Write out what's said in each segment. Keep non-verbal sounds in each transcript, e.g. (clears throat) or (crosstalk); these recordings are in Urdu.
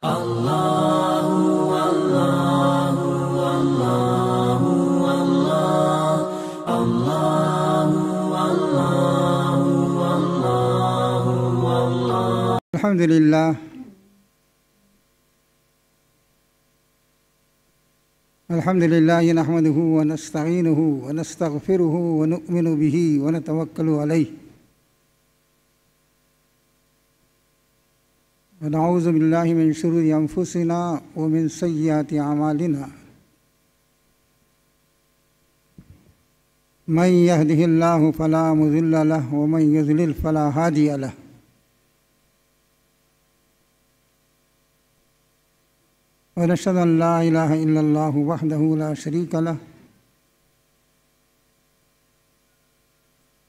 الله والله والله والله الله والله والله والله الحمد لله الحمد لله نحمده ونستعينه ونستغفره ونؤمن به ونتوكل عليه ونعوذ بالله من شرور أنفسنا ومن سيئات أعمالنا من يهده الله فلا مذل له ومن يذلل فلا هادي له ونشهد أن لا إله إلا الله وحده لا شريك له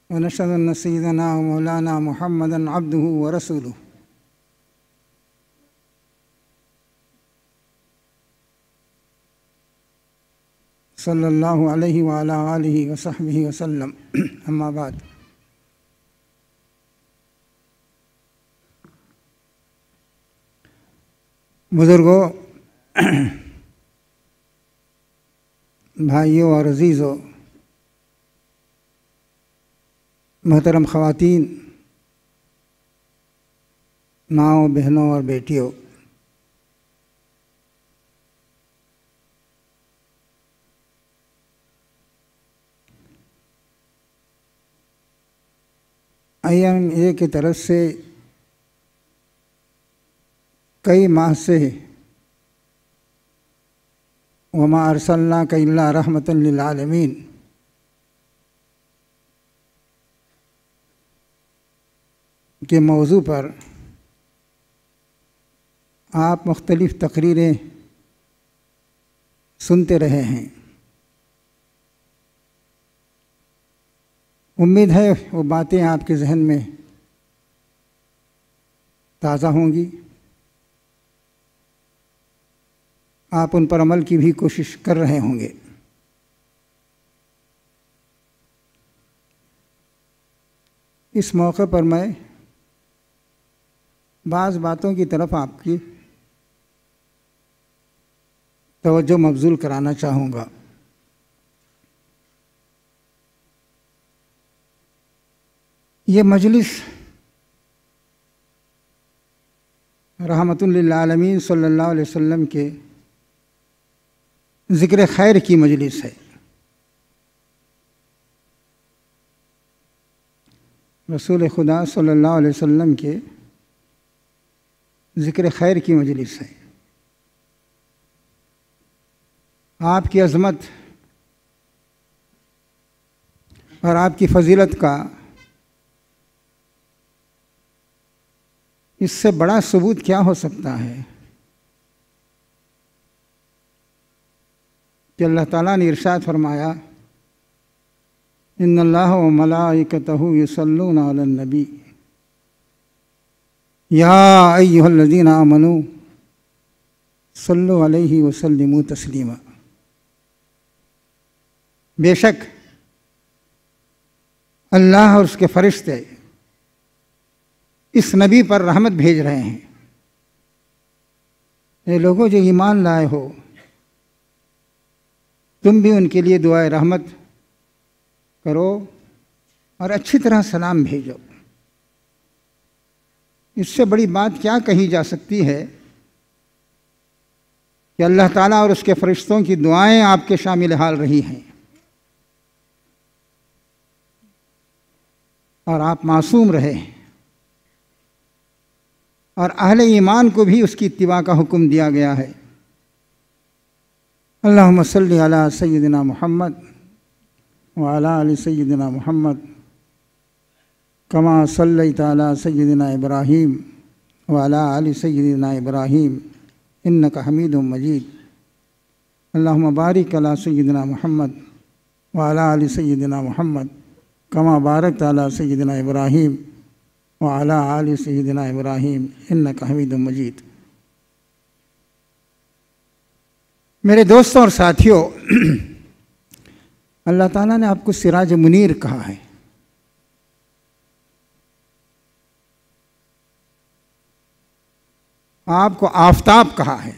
ونشهد أن سيدنا ومولانا محمدا عبده ورسوله صلی اللہ علیہ وصحبہ وسلم اما بعد بزرگوں بھائیوں اور عزیزوں محترم خواتین ماؤں بہنوں اور بیٹیوں آئی ایم اے کی طرف سے کئی ماہ سے وما ارس اللہ اللہ رحمت اللہ کے موضوع پر آپ مختلف تقریریں سنتے رہے ہیں امید ہے وہ باتیں آپ کے ذہن میں تازہ ہوں گی آپ ان پر عمل کی بھی کوشش کر رہے ہوں گے اس موقع پر میں بعض باتوں کی طرف آپ کی توجہ مبزول کرانا چاہوں گا یہ مجلس رحمت اللہ عالمین صلی اللہ علیہ وسلم کے ذکر خیر کی مجلس ہے رسول خدا صلی اللہ علیہ وسلم کے ذکر خیر کی مجلس ہے آپ کی عظمت اور آپ کی فضیلت کا اس سے بڑا ثبوت کیا ہو سکتا ہے کہ اللہ تعالیٰ نے ارشاد فرمایا ان اللہ و علی النبی یا ایہا الذین آمنو صلو وسلم و تسلیما بے شک اللہ اور اس کے فرشتے اس نبی پر رحمت بھیج رہے ہیں اے لوگوں جو ایمان لائے ہو تم بھی ان کے لیے دعائے رحمت کرو اور اچھی طرح سلام بھیجو اس سے بڑی بات کیا کہی جا سکتی ہے کہ اللہ تعالیٰ اور اس کے فرشتوں کی دعائیں آپ کے شامل حال رہی ہیں اور آپ معصوم رہے ہیں اور اہل ایمان کو بھی اس کی اتباع کا حکم دیا گیا ہے اللہم صلی علی سیدنا محمد وعلیٰ علی سیدنا محمد کما صلی تعالیٰ سیدنا ابراہیم وعلیٰ علی سیدنا ابراہیم انکا حمید مجید اللہم بارک علی سیدنا محمد وعلیٰ علی سیدنا محمد کمہ بارک تعلیٰ سیدنا ابراہیم اولا علیہ سید ابراہیم حمید مجید میرے دوستوں اور ساتھیوں اللہ تعالیٰ نے آپ کو سراج منیر کہا ہے آپ کو آفتاب کہا ہے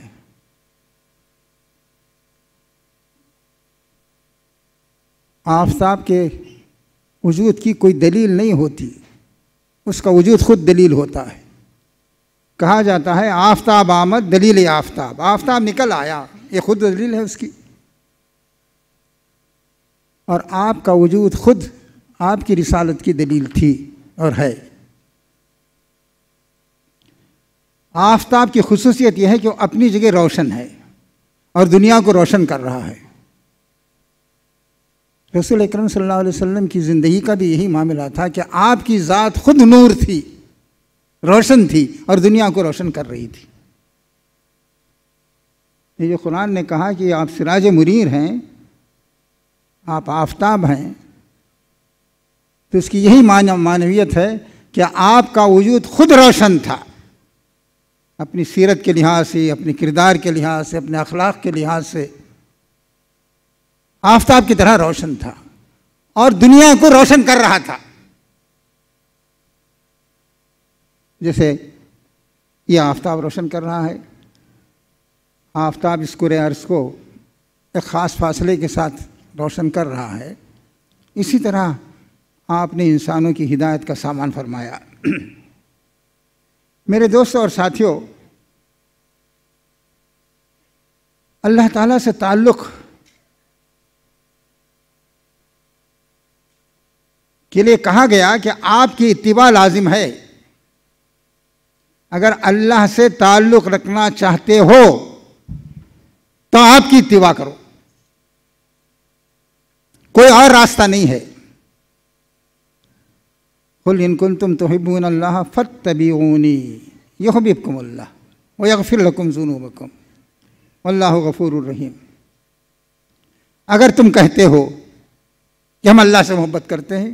آفتاب کے وجود کی کوئی دلیل نہیں ہوتی اس کا وجود خود دلیل ہوتا ہے کہا جاتا ہے آفتاب آمد دلیل آفتاب آفتاب نکل آیا یہ خود دلیل ہے اس کی اور آپ کا وجود خود آپ کی رسالت کی دلیل تھی اور ہے آفتاب کی خصوصیت یہ ہے کہ وہ اپنی جگہ روشن ہے اور دنیا کو روشن کر رہا ہے رسول اکرم صلی اللہ علیہ وسلم کی زندگی کا بھی یہی معاملہ تھا کہ آپ کی ذات خود نور تھی روشن تھی اور دنیا کو روشن کر رہی تھی یہ جو قرآن نے کہا کہ آپ سراج مریر ہیں آپ آفتاب ہیں تو اس کی یہی معنویت ہے کہ آپ کا وجود خود روشن تھا اپنی سیرت کے لحاظ سے اپنے کردار کے لحاظ سے اپنے اخلاق کے لحاظ سے آفتاب کی طرح روشن تھا اور دنیا کو روشن کر رہا تھا جیسے یہ آفتاب روشن کر رہا ہے آفتاب اس قرے عرض کو ایک خاص فاصلے کے ساتھ روشن کر رہا ہے اسی طرح آپ نے انسانوں کی ہدایت کا سامان فرمایا (clears throat) میرے دوستوں اور ساتھیوں اللہ تعالیٰ سے تعلق کے لیے کہا گیا کہ آپ کی اتباع لازم ہے اگر اللہ سے تعلق رکھنا چاہتے ہو تو آپ کی اتباع کرو کوئی اور راستہ نہیں ہے وہ لنکن تم تو اللہ فتبی اونی یہ اللہ وہ یغفی الحکم سونو اللہ غفور الرحیم اگر تم کہتے ہو کہ ہم اللہ سے محبت کرتے ہیں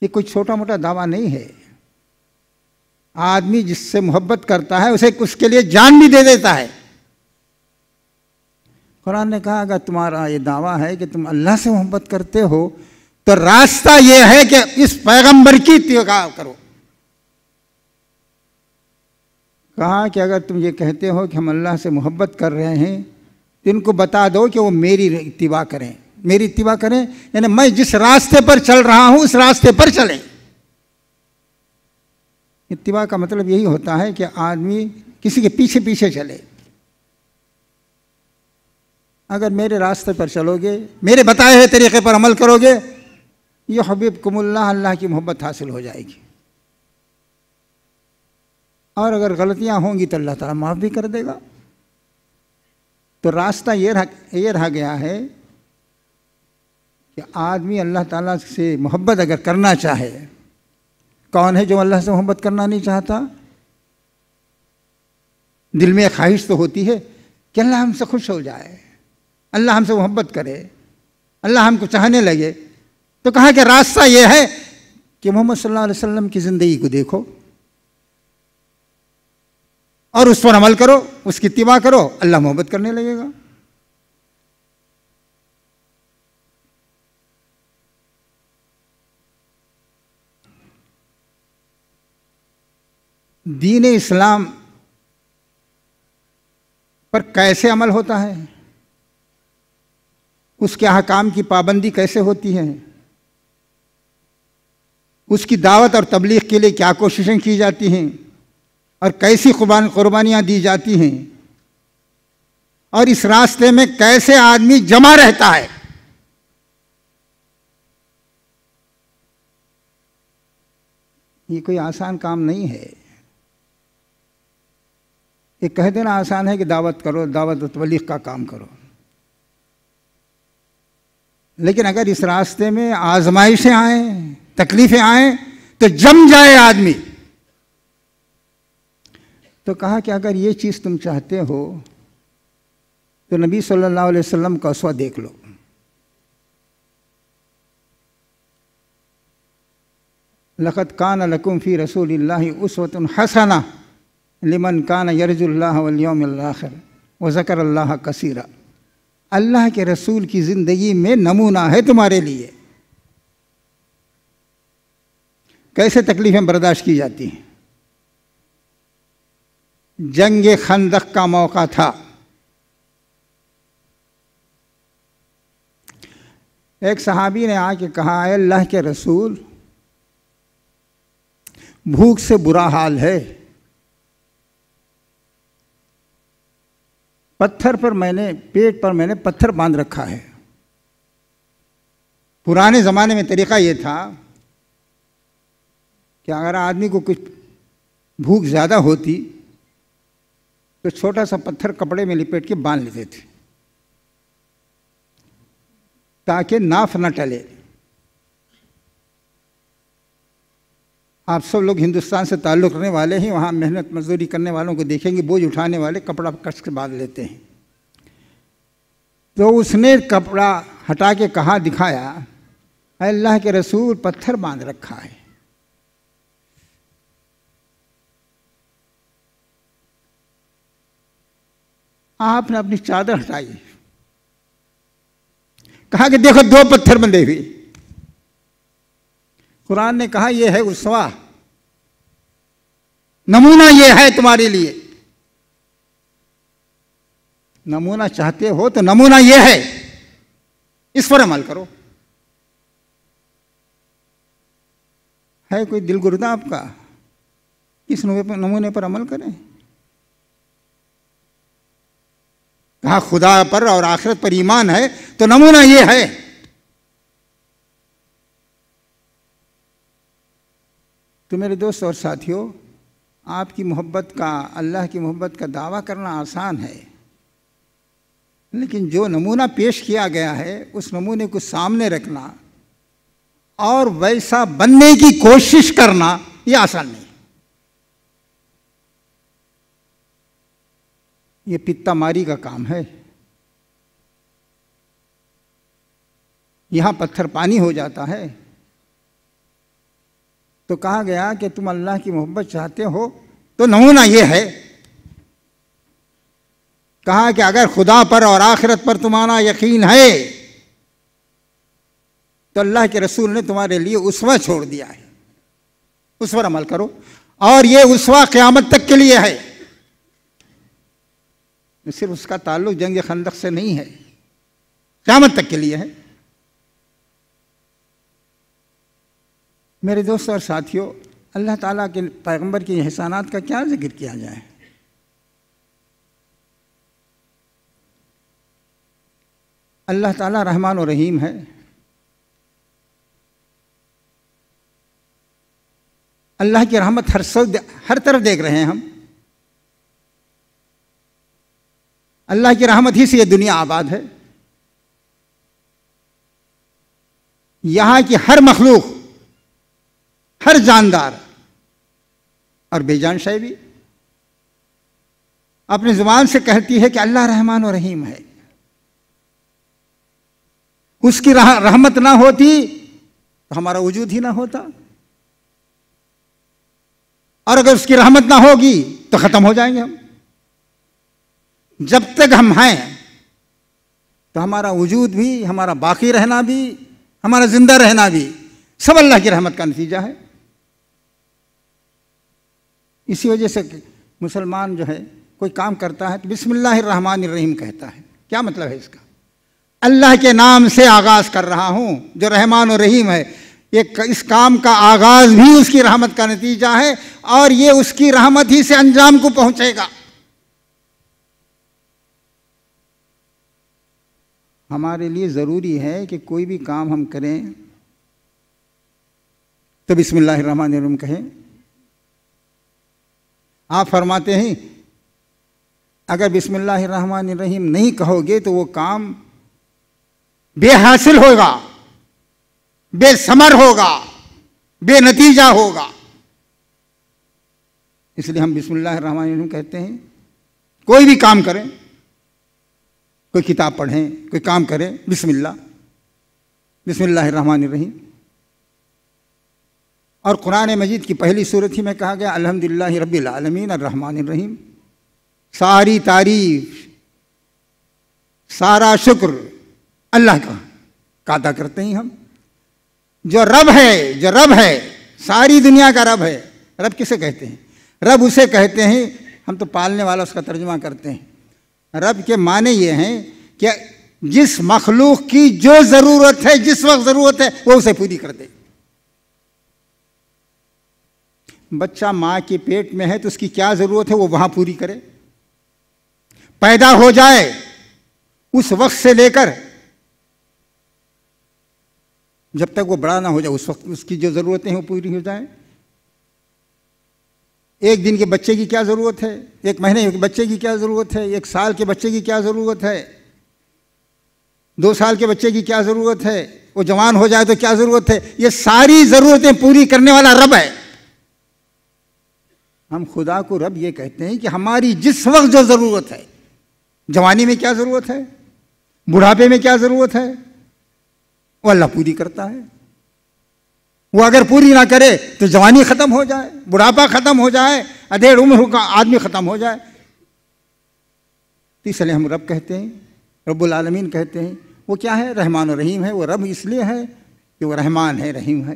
یہ کوئی چھوٹا موٹا دعویٰ نہیں ہے آدمی جس سے محبت کرتا ہے اسے اس کے لیے جان بھی دے دیتا ہے قرآن نے کہا اگر تمہارا یہ دعویٰ ہے کہ تم اللہ سے محبت کرتے ہو تو راستہ یہ ہے کہ اس پیغمبر کی تگا کرو کہا کہ اگر تم یہ کہتے ہو کہ ہم اللہ سے محبت کر رہے ہیں تو ان کو بتا دو کہ وہ میری اتباع کریں میری اتباع کریں یعنی میں جس راستے پر چل رہا ہوں اس راستے پر چلیں اتباع کا مطلب یہی ہوتا ہے کہ آدمی کسی کے پیچھے پیچھے چلے اگر میرے راستے پر چلو گے میرے بتائے ہوئے طریقے پر عمل کرو گے یہ حبیب کم اللہ اللہ کی محبت حاصل ہو جائے گی اور اگر غلطیاں ہوں گی تو اللہ تعالیٰ معاف بھی کر دے گا تو راستہ یہ یہ رہ گیا ہے کہ آدمی اللہ تعالیٰ سے محبت اگر کرنا چاہے کون ہے جو اللہ سے محبت کرنا نہیں چاہتا دل میں خواہش تو ہوتی ہے کہ اللہ ہم سے خوش ہو جائے اللہ ہم سے محبت کرے اللہ ہم کو چاہنے لگے تو کہا کہ راستہ یہ ہے کہ محمد صلی اللہ علیہ وسلم کی زندگی کو دیکھو اور اس پر عمل کرو اس کی اتباع کرو اللہ محبت کرنے لگے گا دین اسلام پر کیسے عمل ہوتا ہے اس کے احکام کی پابندی کیسے ہوتی ہے اس کی دعوت اور تبلیغ کے لیے کیا کوششیں کی جاتی ہیں اور کیسی قربان قربانیاں دی جاتی ہیں اور اس راستے میں کیسے آدمی جمع رہتا ہے یہ کوئی آسان کام نہیں ہے یہ کہہ دینا آسان ہے کہ دعوت کرو دعوت و تبلیغ کا کام کرو لیکن اگر اس راستے میں آزمائشیں آئیں تکلیفیں آئیں تو جم جائے آدمی تو کہا کہ اگر یہ چیز تم چاہتے ہو تو نبی صلی اللہ علیہ وسلم کا اس دیکھ لو لقت کان لکم فی رسول اللہ اس وطن لمن کان یرج اللہ والیوم الآخر و ذکر اللہ کثیرہ اللہ کے رسول کی زندگی میں نمونہ ہے تمہارے لیے کیسے تکلیفیں برداشت کی جاتی ہیں جنگ خندق کا موقع تھا ایک صحابی نے آ کے کہا اللہ کے رسول بھوک سے برا حال ہے پتھر پر میں نے پیٹ پر میں نے پتھر باندھ رکھا ہے پرانے زمانے میں طریقہ یہ تھا کہ اگر آدمی کو کچھ بھوک زیادہ ہوتی تو چھوٹا سا پتھر کپڑے میں لپیٹ کے باندھ لیتے تھے تاکہ ناف نہ ٹلے آپ سب لوگ ہندوستان سے تعلق رکھنے والے ہیں وہاں محنت مزدوری کرنے والوں کو دیکھیں گے بوجھ اٹھانے والے کپڑا کس کے باندھ لیتے ہیں تو اس نے کپڑا ہٹا کے کہا دکھایا اے اللہ کے رسول پتھر باندھ رکھا ہے آپ نے اپنی چادر ہٹائی کہا کہ دیکھو دو پتھر بندے ہوئے قرآن نے کہا یہ ہے اسوا نمونہ یہ ہے تمہارے لیے نمونہ چاہتے ہو تو نمونہ یہ ہے اس پر عمل کرو ہے کوئی دل گردہ آپ کا کس نمونے پر عمل کریں کہا خدا پر اور آخرت پر ایمان ہے تو نمونہ یہ ہے تو میرے دوست اور ساتھیوں آپ کی محبت کا اللہ کی محبت کا دعویٰ کرنا آسان ہے لیکن جو نمونہ پیش کیا گیا ہے اس نمونے کو سامنے رکھنا اور ویسا بننے کی کوشش کرنا یہ آسان نہیں یہ پتہ ماری کا کام ہے یہاں پتھر پانی ہو جاتا ہے تو کہا گیا کہ تم اللہ کی محبت چاہتے ہو تو نمونہ یہ ہے کہا کہ اگر خدا پر اور آخرت پر تمہارا یقین ہے تو اللہ کے رسول نے تمہارے لیے اسوا چھوڑ دیا ہے اس پر عمل کرو اور یہ اسوا قیامت تک کے لیے ہے صرف اس کا تعلق جنگ خندق سے نہیں ہے قیامت تک کے لیے ہے میرے دوستوں اور ساتھیوں اللہ تعالیٰ کے پیغمبر کی احسانات کا کیا ذکر کیا جائے اللہ تعالیٰ رحمان و رحیم ہے اللہ کی رحمت ہر سو ہر طرف دیکھ رہے ہیں ہم اللہ کی رحمت ہی سے یہ دنیا آباد ہے یہاں کی ہر مخلوق ہر جاندار اور بے جان شاہ بھی اپنی زبان سے کہتی ہے کہ اللہ رحمان و رحیم ہے اس کی رحمت نہ ہوتی تو ہمارا وجود ہی نہ ہوتا اور اگر اس کی رحمت نہ ہوگی تو ختم ہو جائیں گے ہم جب تک ہم ہیں تو ہمارا وجود بھی ہمارا باقی رہنا بھی ہمارا زندہ رہنا بھی سب اللہ کی رحمت کا نتیجہ ہے اسی وجہ سے مسلمان جو ہے کوئی کام کرتا ہے تو بسم اللہ الرحمن الرحیم کہتا ہے کیا مطلب ہے اس کا اللہ کے نام سے آغاز کر رہا ہوں جو و الرحیم ہے یہ اس کام کا آغاز بھی اس کی رحمت کا نتیجہ ہے اور یہ اس کی رحمت ہی سے انجام کو پہنچے گا ہمارے لیے ضروری ہے کہ کوئی بھی کام ہم کریں تو بسم اللہ الرحمن الرحیم کہیں آپ فرماتے ہیں اگر بسم اللہ الرحمن الرحیم نہیں کہو گے تو وہ کام بے حاصل ہوگا بے ثمر ہوگا بے نتیجہ ہوگا اس لیے ہم بسم اللہ الرحمن الرحیم کہتے ہیں کوئی بھی کام کریں کوئی کتاب پڑھیں کوئی کام کریں بسم اللہ بسم اللہ الرحمن الرحیم اور قرآن مجید کی پہلی صورت ہی میں کہا گیا الحمد للہ رب العالمین الرحمن الرحیم ساری تعریف سارا شکر اللہ کا قادہ کرتے ہیں ہم جو رب ہے جو رب ہے ساری دنیا کا رب ہے رب کسے کہتے ہیں رب اسے کہتے ہیں ہم تو پالنے والا اس کا ترجمہ کرتے ہیں رب کے معنی یہ ہیں کہ جس مخلوق کی جو ضرورت ہے جس وقت ضرورت ہے وہ اسے پوری کر دے بچہ ماں کے پیٹ میں ہے تو اس کی کیا ضرورت ہے وہ وہاں پوری کرے پیدا ہو جائے اس وقت سے لے کر جب تک وہ بڑا نہ ہو جائے اس وقت اس کی جو ضرورتیں ہیں وہ پوری ہو جائیں ایک دن کے بچے کی کیا ضرورت ہے ایک مہینے بچے کی کیا ضرورت ہے ایک سال کے بچے کی کیا ضرورت ہے دو سال کے بچے کی کیا ضرورت ہے وہ جوان ہو جائے تو کیا ضرورت ہے یہ ساری ضرورتیں پوری کرنے والا رب ہے ہم خدا کو رب یہ کہتے ہیں کہ ہماری جس وقت جو ضرورت ہے جوانی میں کیا ضرورت ہے بڑھاپے میں کیا ضرورت ہے وہ اللہ پوری کرتا ہے وہ اگر پوری نہ کرے تو جوانی ختم ہو جائے بڑھاپا ختم ہو جائے ادھیڑ عمر کا آدمی ختم ہو جائے تو اس لیے ہم رب کہتے ہیں رب العالمین کہتے ہیں وہ کیا ہے رحمان و رحیم ہے وہ رب اس لیے ہے کہ وہ رحمان ہے رحیم ہے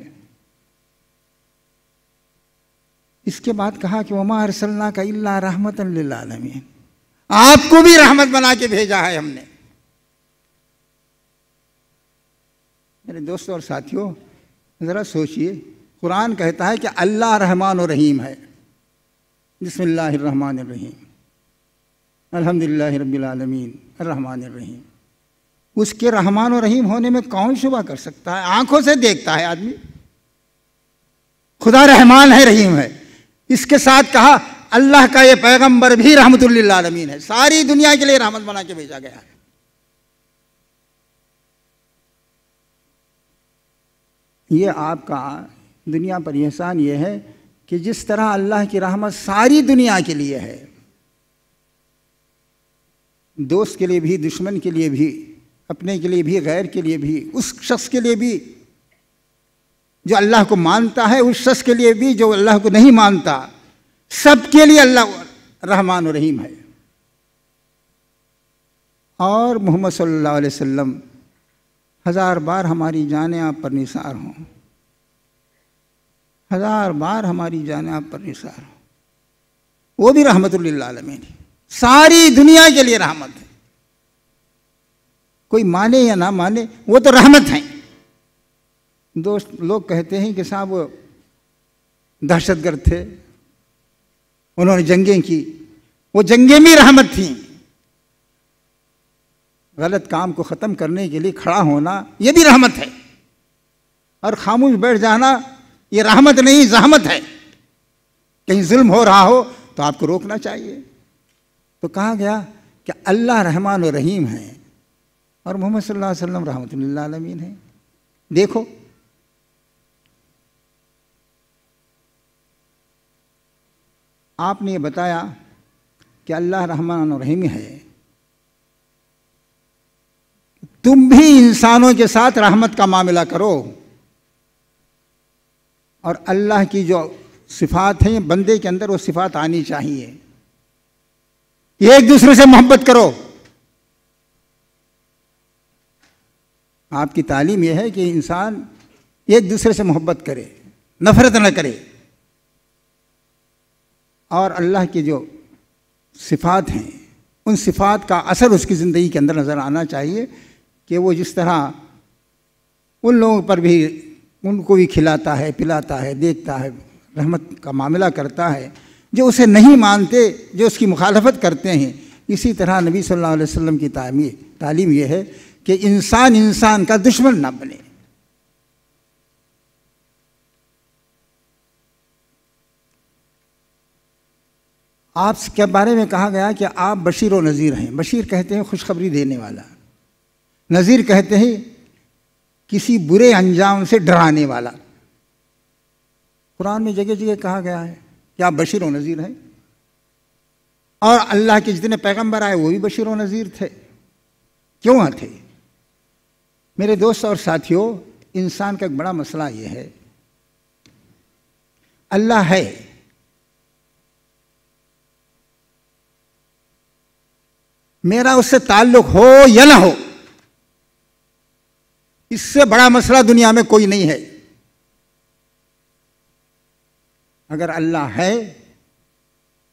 اس کے بعد کہا کہ عما ارسلنا کا اللہ رحمت للعالمین آپ کو بھی رحمت بنا کے بھیجا ہے ہم نے میرے دوستوں اور ساتھیوں ذرا سوچئے قرآن کہتا ہے کہ اللہ رحمان و رحیم ہے بسم اللہ الرحمن الرحیم الحمد رب العالمین الرحمن الرحیم اس کے رحمان و رحیم ہونے میں کون شبہ کر سکتا ہے آنکھوں سے دیکھتا ہے آدمی خدا رحمان ہے رحیم ہے اس کے ساتھ کہا اللہ کا یہ پیغمبر بھی رحمت اللہ عالمین ہے ساری دنیا کے لیے رحمت بنا کے بھیجا گیا ہے یہ آپ کا دنیا پر احسان یہ ہے کہ جس طرح اللہ کی رحمت ساری دنیا کے لیے ہے دوست کے لیے بھی دشمن کے لیے بھی اپنے کے لیے بھی غیر کے لیے بھی اس شخص کے لیے بھی جو اللہ کو مانتا ہے اس شخص کے لیے بھی جو اللہ کو نہیں مانتا سب کے لیے اللہ رحمان و رحیم ہے اور محمد صلی اللہ علیہ وسلم ہزار بار ہماری جانیں آپ پر نثار ہوں ہزار بار ہماری جانیں آپ پر نثار ہوں وہ بھی رحمت اللہ علیہ ساری دنیا کے لیے رحمت ہے کوئی مانے یا نہ مانے وہ تو رحمت ہیں دوست لوگ کہتے ہیں کہ صاحب دہشت گرد تھے انہوں نے جنگیں کی وہ جنگیں بھی رحمت تھیں غلط کام کو ختم کرنے کے لیے کھڑا ہونا یہ بھی رحمت ہے اور خاموش بیٹھ جانا یہ رحمت نہیں زحمت ہے کہیں ظلم ہو رہا ہو تو آپ کو روکنا چاہیے تو کہا گیا کہ اللہ رحمان و رحیم ہیں اور محمد صلی اللہ علیہ وسلم رحمۃ اللہ علمین ہیں دیکھو آپ نے یہ بتایا کہ اللہ رحمٰن الرحیم ہے تم بھی انسانوں کے ساتھ رحمت کا معاملہ کرو اور اللہ کی جو صفات ہیں بندے کے اندر وہ صفات آنی چاہیے ایک دوسرے سے محبت کرو آپ کی تعلیم یہ ہے کہ انسان ایک دوسرے سے محبت کرے نفرت نہ کرے اور اللہ کی جو صفات ہیں ان صفات کا اثر اس کی زندگی کے اندر نظر آنا چاہیے کہ وہ جس طرح ان لوگوں پر بھی ان کو بھی کھلاتا ہے پلاتا ہے دیکھتا ہے رحمت کا معاملہ کرتا ہے جو اسے نہیں مانتے جو اس کی مخالفت کرتے ہیں اسی طرح نبی صلی اللہ علیہ وسلم کی تعمیر تعلیم یہ ہے کہ انسان انسان کا دشمن نہ بنے آپ کے بارے میں کہا گیا کہ آپ بشیر و نذیر ہیں بشیر کہتے ہیں خوشخبری دینے والا نذیر کہتے ہیں کسی برے انجام سے ڈرانے والا قرآن میں جگہ جگہ کہا گیا ہے کہ آپ بشیر و نذیر ہیں اور اللہ کے جتنے پیغمبر آئے وہ بھی بشیر و نذیر تھے کیوں تھے میرے دوست اور ساتھیوں انسان کا ایک بڑا مسئلہ یہ ہے اللہ ہے میرا اس سے تعلق ہو یا نہ ہو اس سے بڑا مسئلہ دنیا میں کوئی نہیں ہے اگر اللہ ہے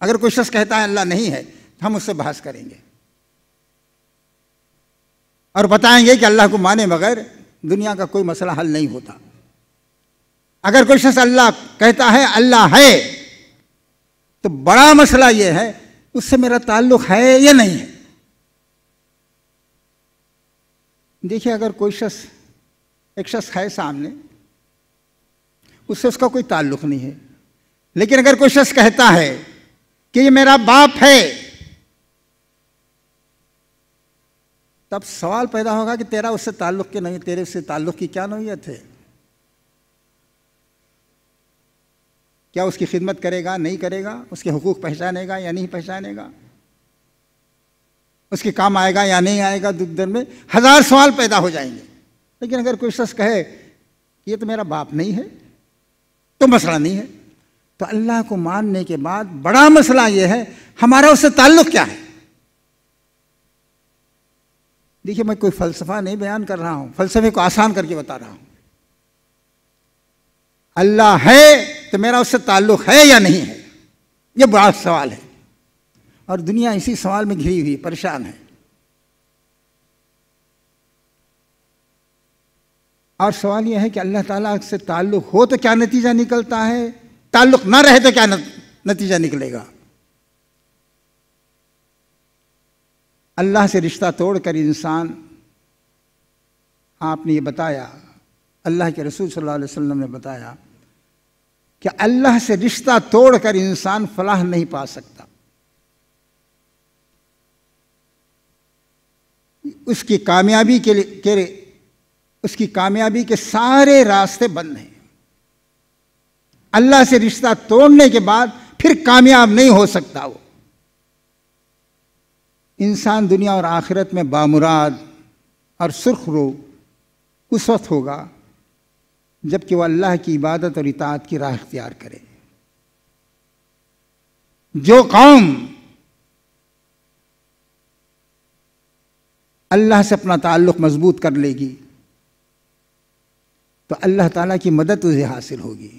اگر کوئی شخص کہتا ہے اللہ نہیں ہے تو ہم اس سے بحث کریں گے اور بتائیں گے کہ اللہ کو مانے بغیر دنیا کا کوئی مسئلہ حل نہیں ہوتا اگر کوئی شخص اللہ کہتا ہے اللہ ہے تو بڑا مسئلہ یہ ہے اس سے میرا تعلق ہے یا نہیں ہے دیکھیے اگر کوئی شخص ایک شخص ہے سامنے اس سے اس کا کوئی تعلق نہیں ہے لیکن اگر کوئی شخص کہتا ہے کہ یہ میرا باپ ہے تب سوال پیدا ہوگا کہ تیرا اس سے تعلق کے نہیں تیرے اس سے تعلق کی کیا نوعیت ہے کیا اس کی خدمت کرے گا نہیں کرے گا اس کے حقوق پہچانے گا یا نہیں پہچانے گا اس کے کام آئے گا یا نہیں آئے گا دکھ دن میں ہزار سوال پیدا ہو جائیں گے لیکن اگر کوئی شخص کہے کہ یہ تو میرا باپ نہیں ہے تو مسئلہ نہیں ہے تو اللہ کو ماننے کے بعد بڑا مسئلہ یہ ہے ہمارا اس سے تعلق کیا ہے دیکھیے میں کوئی فلسفہ نہیں بیان کر رہا ہوں فلسفے کو آسان کر کے بتا رہا ہوں اللہ ہے تو میرا اس سے تعلق ہے یا نہیں ہے یہ بڑا سوال ہے اور دنیا اسی سوال میں گھری ہوئی پریشان ہے اور سوال یہ ہے کہ اللہ تعالیٰ سے تعلق ہو تو کیا نتیجہ نکلتا ہے تعلق نہ رہے تو کیا نتیجہ نکلے گا اللہ سے رشتہ توڑ کر انسان آپ نے یہ بتایا اللہ کے رسول صلی اللہ علیہ وسلم نے بتایا کہ اللہ سے رشتہ توڑ کر انسان فلاح نہیں پا سکتا اس کی کامیابی کے اس کی کامیابی کے سارے راستے بند ہیں اللہ سے رشتہ توڑنے کے بعد پھر کامیاب نہیں ہو سکتا وہ انسان دنیا اور آخرت میں بامراد اور سرخ رو اس وقت ہوگا جب کہ وہ اللہ کی عبادت اور اطاعت کی راہ اختیار کرے جو قوم اللہ سے اپنا تعلق مضبوط کر لے گی تو اللہ تعالیٰ کی مدد اسے حاصل ہوگی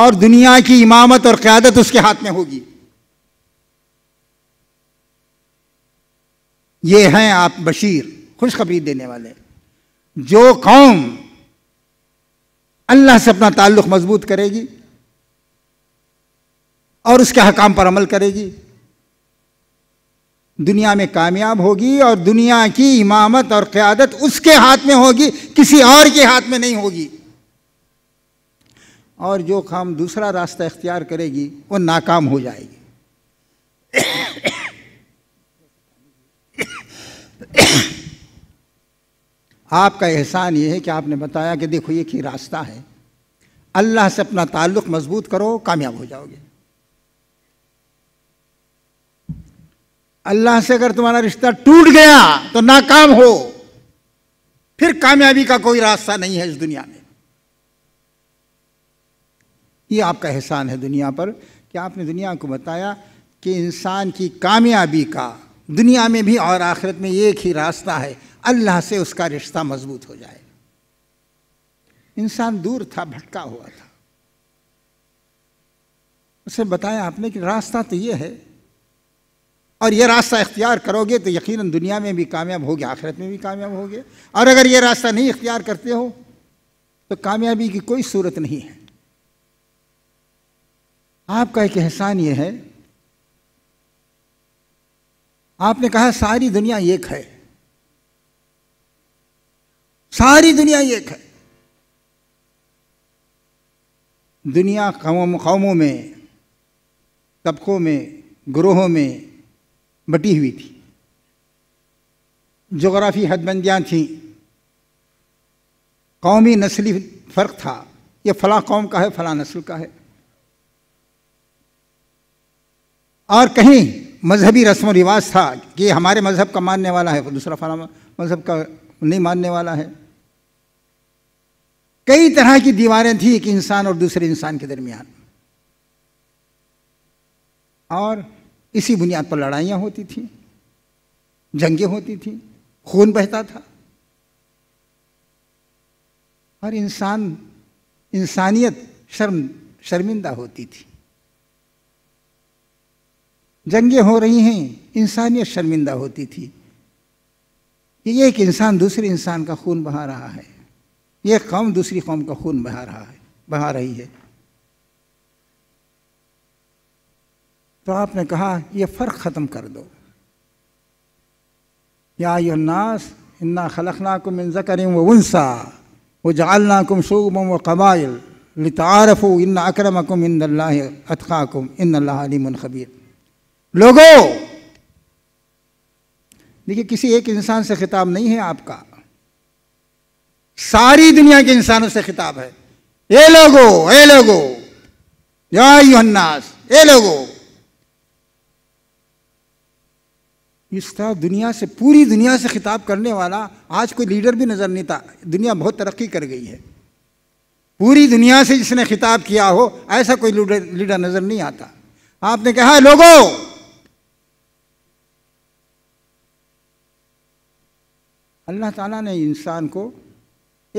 اور دنیا کی امامت اور قیادت اس کے ہاتھ میں ہوگی یہ ہیں آپ بشیر خوشخبری دینے والے جو قوم اللہ سے اپنا تعلق مضبوط کرے گی اور اس کے حکام پر عمل کرے گی دنیا میں کامیاب ہوگی اور دنیا کی امامت اور قیادت اس کے ہاتھ میں ہوگی کسی اور کے ہاتھ میں نہیں ہوگی اور جو خام دوسرا راستہ اختیار کرے گی وہ ناکام ہو جائے گی آپ کا احسان یہ ہے کہ آپ نے بتایا کہ دیکھو یہ کہ راستہ ہے اللہ سے اپنا تعلق مضبوط کرو کامیاب ہو جاؤ گے اللہ سے اگر تمہارا رشتہ ٹوٹ گیا تو ناکام ہو پھر کامیابی کا کوئی راستہ نہیں ہے اس دنیا میں یہ آپ کا احسان ہے دنیا پر کہ آپ نے دنیا کو بتایا کہ انسان کی کامیابی کا دنیا میں بھی اور آخرت میں ایک ہی راستہ ہے اللہ سے اس کا رشتہ مضبوط ہو جائے انسان دور تھا بھٹکا ہوا تھا اسے بتایا آپ نے کہ راستہ تو یہ ہے اور یہ راستہ اختیار کرو گے تو یقیناً دنیا میں بھی کامیاب ہوگے آخرت میں بھی کامیاب ہوگے اور اگر یہ راستہ نہیں اختیار کرتے ہو تو کامیابی کی کوئی صورت نہیں ہے آپ کا ایک احسان یہ ہے آپ نے کہا ساری دنیا ایک ہے ساری دنیا ایک ہے دنیا قوم قوموں میں طبقوں میں گروہوں میں بٹی ہوئی تھی جغرافی حد بندیاں تھیں قومی نسلی فرق تھا یہ فلاں قوم کا ہے فلاں نسل کا ہے اور کہیں مذہبی رسم و رواج تھا کہ ہمارے مذہب کا ماننے والا ہے دوسرا فلاں مذہب کا نہیں ماننے والا ہے کئی طرح کی دیواریں تھیں ایک انسان اور دوسرے انسان کے درمیان اور اسی بنیاد پر لڑائیاں ہوتی تھیں جنگیں ہوتی تھیں خون بہتا تھا اور انسان انسانیت شرم شرمندہ ہوتی تھی جنگیں ہو رہی ہیں انسانیت شرمندہ ہوتی تھی یہ ایک انسان دوسرے انسان کا خون بہا رہا ہے یہ قوم دوسری قوم کا خون بہا رہا ہے بہا رہی ہے تو آپ نے کہا یہ فرق ختم کر دو یاس الناس انا خلقناکم ان ذکر و وہ جالنا کم شو و قبائل لارف ان اکرم ان اللہ اتقاکم ان اللہ علیم الخبیر لوگو دیکھیے کسی ایک انسان سے خطاب نہیں ہے آپ کا ساری دنیا کے انسانوں سے خطاب ہے اے لوگو اے لوگو یا الناس اے لوگو اس طرح دنیا سے پوری دنیا سے خطاب کرنے والا آج کوئی لیڈر بھی نظر نہیں تھا دنیا بہت ترقی کر گئی ہے پوری دنیا سے جس نے خطاب کیا ہو ایسا کوئی لیڈر نظر نہیں آتا آپ نے کہا ہے لوگو اللہ تعالیٰ نے انسان کو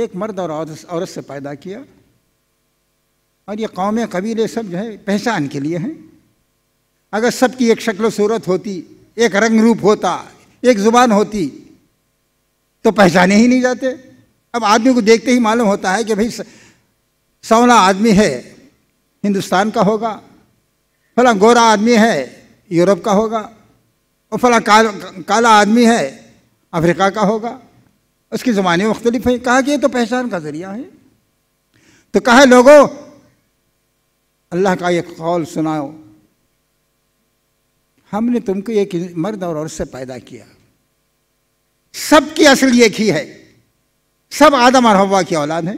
ایک مرد اور عورت سے پیدا کیا اور یہ قومیں قبیلے سب جو ہے پہچان کے لیے ہیں اگر سب کی ایک شکل و صورت ہوتی ایک رنگ روپ ہوتا ایک زبان ہوتی تو پہچانے ہی نہیں جاتے اب آدمی کو دیکھتے ہی معلوم ہوتا ہے کہ بھئی سونا آدمی ہے ہندوستان کا ہوگا فلاں گورا آدمی ہے یورپ کا ہوگا اور فلاں کالا آدمی ہے افریقہ کا ہوگا اس کی زبانیں مختلف ہیں کہا کہ یہ تو پہچان کا ذریعہ ہے تو کہا لوگوں اللہ کا یہ قول سناؤ ہم نے تم کو ایک مرد اور عورت سے پیدا کیا سب کی اصل ایک ہی ہے سب آدم اور ہوا کی اولاد ہیں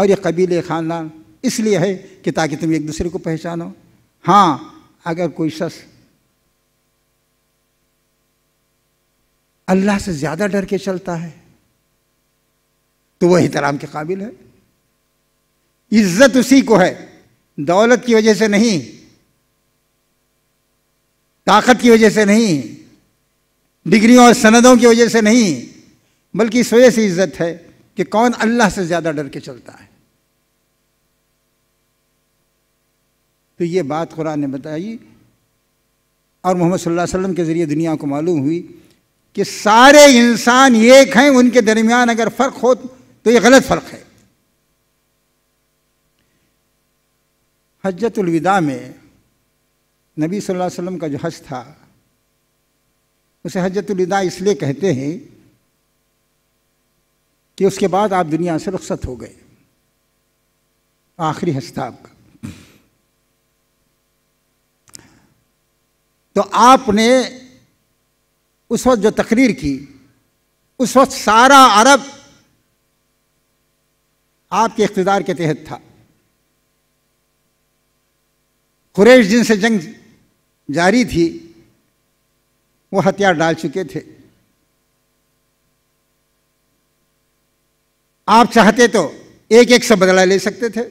اور یہ قبیلے خاندان اس لیے ہے کہ تاکہ تم ایک دوسرے کو پہچان ہو ہاں اگر کوئی شخص اللہ سے زیادہ ڈر کے چلتا ہے تو وہ احترام کے قابل ہے عزت اسی کو ہے دولت کی وجہ سے نہیں طاقت کی وجہ سے نہیں ڈگریوں اور سندوں کی وجہ سے نہیں بلکہ اس وجہ سے عزت ہے کہ کون اللہ سے زیادہ ڈر کے چلتا ہے تو یہ بات قرآن نے بتائی اور محمد صلی اللہ علیہ وسلم کے ذریعے دنیا کو معلوم ہوئی کہ سارے انسان ایک ہیں ان کے درمیان اگر فرق ہو تو یہ غلط فرق ہے حجت الوداع میں نبی صلی اللہ علیہ وسلم کا جو حج تھا اسے حجت الدا اس لیے کہتے ہیں کہ اس کے بعد آپ دنیا سے رخصت ہو گئے آخری حس تھا آپ کا تو آپ نے اس وقت جو تقریر کی اس وقت سارا عرب آپ کے اقتدار کے تحت تھا قریش جن سے جنگ جاری تھی وہ ہتھیار ڈال چکے تھے آپ چاہتے تو ایک ایک سب بدلہ لے سکتے تھے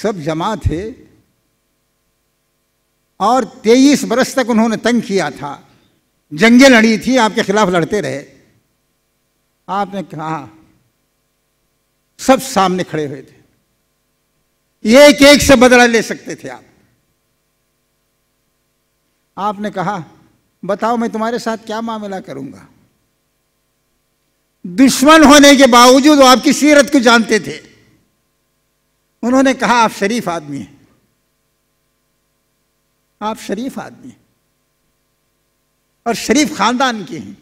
سب جمع تھے اور تیئیس برس تک انہوں نے تنگ کیا تھا جنگیں لڑی تھی آپ کے خلاف لڑتے رہے آپ نے کہا سب سامنے کھڑے ہوئے تھے ایک ایک سے بدلہ لے سکتے تھے آپ آپ نے کہا بتاؤ میں تمہارے ساتھ کیا معاملہ کروں گا دشمن ہونے کے باوجود وہ آپ کی سیرت کو جانتے تھے انہوں نے کہا آپ شریف آدمی ہیں آپ شریف آدمی ہیں اور شریف خاندان کے ہیں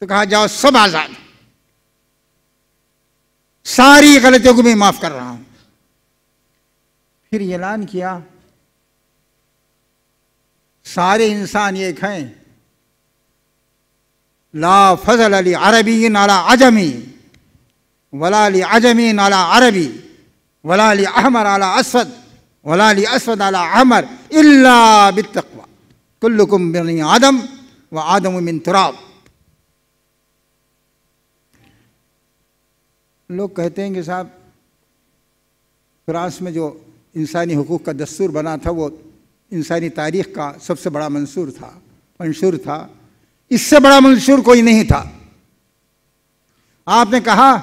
تو کہا جاؤ سب آزاد ساری غلطیوں کو بھی معاف کر رہا ہوں پھر اعلان کیا سارے انسان ایک ہیں لا فضل علی عربی نالا اجمی ولا علی اجمی نالا عربی ولا علی احمر اعلی اسد ولا علی اسد اعلی احمر اللہ بتقوا کلکم آدم و آدم من تراب لوگ کہتے ہیں کہ صاحب فرانس میں جو انسانی حقوق کا دستور بنا تھا وہ انسانی تاریخ کا سب سے بڑا منصور تھا منشور تھا اس سے بڑا منصور کوئی نہیں تھا آپ نے کہا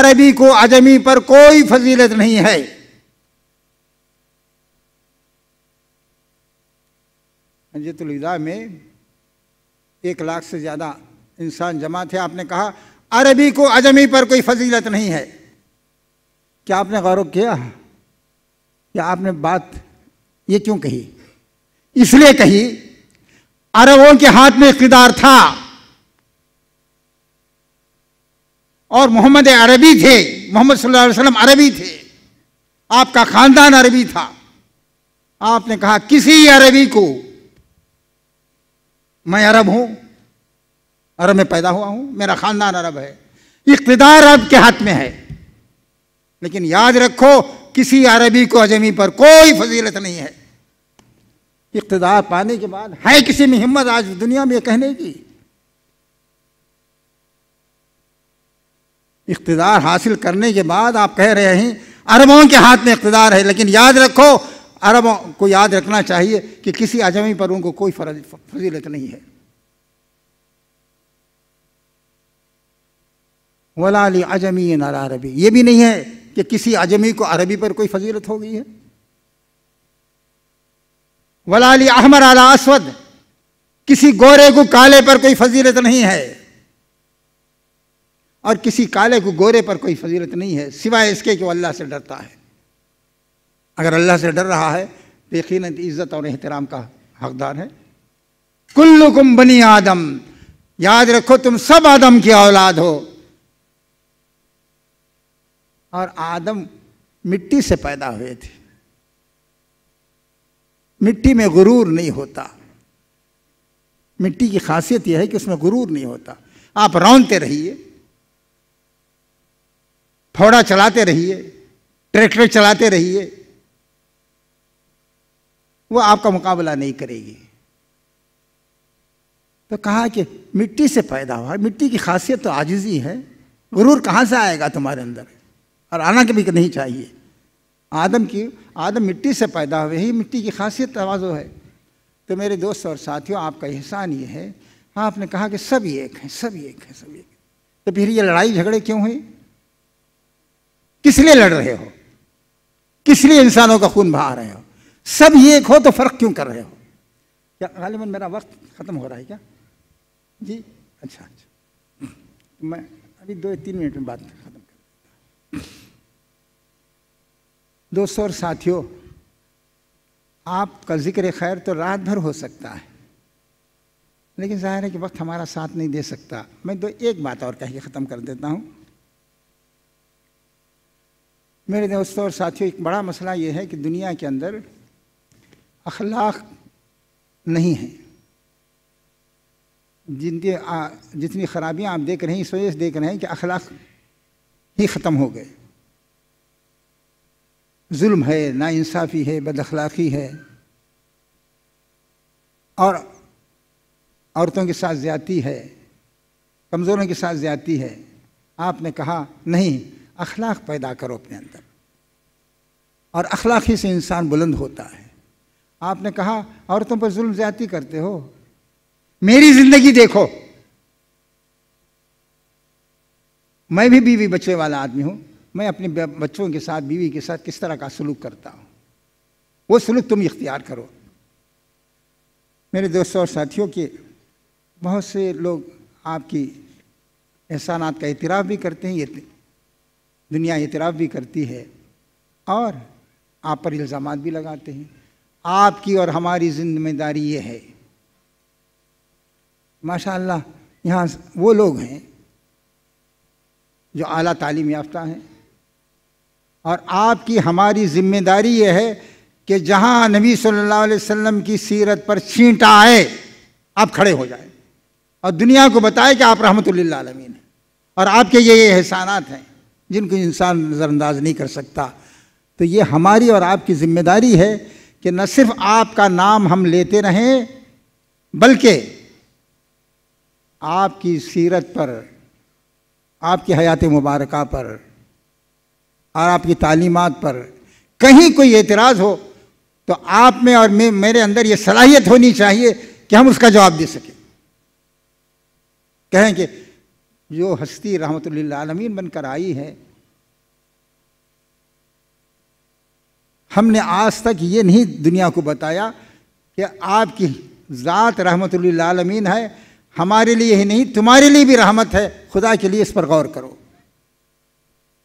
عربی کو عجمی پر کوئی فضیلت نہیں ہے انجیت الوداع میں ایک لاکھ سے زیادہ انسان جمع تھے آپ نے کہا عربی کو عجمی پر کوئی فضیلت نہیں ہے کیا آپ نے غور و کیا آپ نے بات یہ کیوں کہی اس لیے کہی عربوں کے ہاتھ میں اقتدار تھا اور محمد عربی تھے محمد صلی اللہ علیہ وسلم عربی تھے آپ کا خاندان عربی تھا آپ نے کہا کسی عربی کو میں عرب ہوں عرب میں پیدا ہوا ہوں میرا خاندان عرب ہے اقتدار عرب کے ہاتھ میں ہے لیکن یاد رکھو کسی عربی کو عجمی پر کوئی فضیلت نہیں ہے اقتدار پانے کے بعد ہے کسی میں ہمت آج دنیا میں کہنے کی اقتدار حاصل کرنے کے بعد آپ کہہ رہے ہیں عربوں کے ہاتھ میں اقتدار ہے لیکن یاد رکھو عربوں کو یاد رکھنا چاہیے کہ کسی عجمی پر ان کو کوئی فضیلت نہیں ہے ولا علی اجمی نا عربی یہ بھی نہیں ہے کہ کسی اجمی کو عربی پر کوئی فضیلت ہو گئی ہے ولا علی احمر علی اسود کسی گورے کو کالے پر کوئی فضیلت نہیں ہے اور کسی کالے کو گورے پر کوئی فضیلت نہیں ہے سوائے اس کے کہ وہ اللہ سے ڈرتا ہے اگر اللہ سے ڈر رہا ہے تو یقیناً عزت اور احترام کا حقدار ہے کلکم بنی آدم یاد رکھو تم سب آدم کی اولاد ہو اور آدم مٹی سے پیدا ہوئے تھے مٹی میں غرور نہیں ہوتا مٹی کی خاصیت یہ ہے کہ اس میں غرور نہیں ہوتا آپ رونتے رہیے پھوڑا چلاتے رہیے ٹریکٹر چلاتے رہیے وہ آپ کا مقابلہ نہیں کرے گی تو کہا کہ مٹی سے پیدا ہوا مٹی کی خاصیت تو آجزی ہے غرور کہاں سے آئے گا تمہارے اندر اور آنا کبھی نہیں چاہیے آدم کی آدم مٹی سے پیدا ہوئے ہی مٹی کی خاصیت توازو ہے تو میرے دوست اور ساتھیوں آپ کا احسان یہ ہے آپ نے کہا کہ سب ایک ہیں ہیں ہیں سب سب ایک ایک تو پھر یہ لڑائی جھگڑے کیوں ہوئی کس لیے لڑ رہے ہو کس لیے انسانوں کا خون بہا رہے ہو سب ایک ہو تو فرق کیوں کر رہے ہو کیا غالباً میرا وقت ختم ہو رہا ہے کیا جی اچھا اچھا میں ابھی دو تین منٹ میں بات ختم کر دیتا ہوں دوستوں اور ساتھیوں آپ کا ذکر خیر تو رات بھر ہو سکتا ہے لیکن ظاہر ہے کہ وقت ہمارا ساتھ نہیں دے سکتا میں دو ایک بات اور کہہ کے ختم کر دیتا ہوں میرے دوستوں اور ساتھیوں ایک بڑا مسئلہ یہ ہے کہ دنیا کے اندر اخلاق نہیں ہے جن جتنی خرابیاں آپ دیکھ رہے ہیں اس وجہ سے دیکھ رہے ہیں کہ اخلاق ہی ختم ہو گئے ظلم ہے نا انصافی ہے بد اخلاقی ہے اور عورتوں کے ساتھ زیادتی ہے کمزوروں کے ساتھ زیادتی ہے آپ نے کہا نہیں اخلاق پیدا کرو اپنے اندر اور اخلاقی سے انسان بلند ہوتا ہے آپ نے کہا عورتوں پر ظلم زیادتی کرتے ہو میری زندگی دیکھو میں بھی بیوی بچے والا آدمی ہوں میں اپنے بچوں کے ساتھ بیوی کے ساتھ کس طرح کا سلوک کرتا ہوں وہ سلوک تم اختیار کرو میرے دوستوں اور ساتھیوں کے بہت سے لوگ آپ کی احسانات کا اعتراف بھی کرتے ہیں دنیا اعتراف بھی کرتی ہے اور آپ پر الزامات بھی لگاتے ہیں آپ کی اور ہماری ذمہ داری یہ ہے ماشاء اللہ یہاں وہ لوگ ہیں جو اعلیٰ تعلیم یافتہ ہیں اور آپ کی ہماری ذمہ داری یہ ہے کہ جہاں نبی صلی اللہ علیہ وسلم کی سیرت پر چھینٹ آئے آپ کھڑے ہو جائیں اور دنیا کو بتائے کہ آپ رحمۃ اللہ علمین اور آپ کے یہ احسانات ہیں جن کو انسان نظر انداز نہیں کر سکتا تو یہ ہماری اور آپ کی ذمہ داری ہے کہ نہ صرف آپ کا نام ہم لیتے رہیں بلکہ آپ کی سیرت پر آپ کی حیات مبارکہ پر اور آپ کی تعلیمات پر کہیں کوئی اعتراض ہو تو آپ میں اور میرے اندر یہ صلاحیت ہونی چاہیے کہ ہم اس کا جواب دے سکیں کہیں کہ جو ہستی رحمت اللہ عالمین بن کر آئی ہے ہم نے آج تک یہ نہیں دنیا کو بتایا کہ آپ کی ذات رحمت اللہ عالمین ہے ہمارے لیے ہی نہیں تمہارے لیے بھی رحمت ہے خدا کے لیے اس پر غور کرو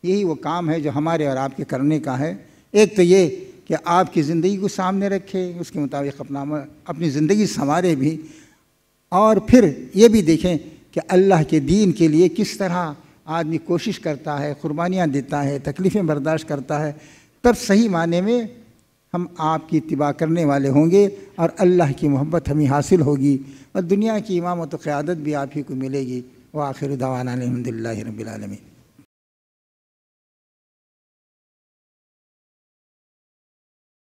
یہی وہ کام ہے جو ہمارے اور آپ کے کرنے کا ہے ایک تو یہ کہ آپ کی زندگی کو سامنے رکھے اس کے مطابق اپنا اپنی زندگی سنوارے بھی اور پھر یہ بھی دیکھیں کہ اللہ کے دین کے لیے کس طرح آدمی کوشش کرتا ہے قربانیاں دیتا ہے تکلیفیں برداشت کرتا ہے تب صحیح معنی میں ہم آپ کی اتباع کرنے والے ہوں گے اور اللہ کی محبت ہمیں حاصل ہوگی اور دنیا کی امام و قیادت بھی آپ ہی کو ملے گی وہ دعوانا الحمد اللہ العالمین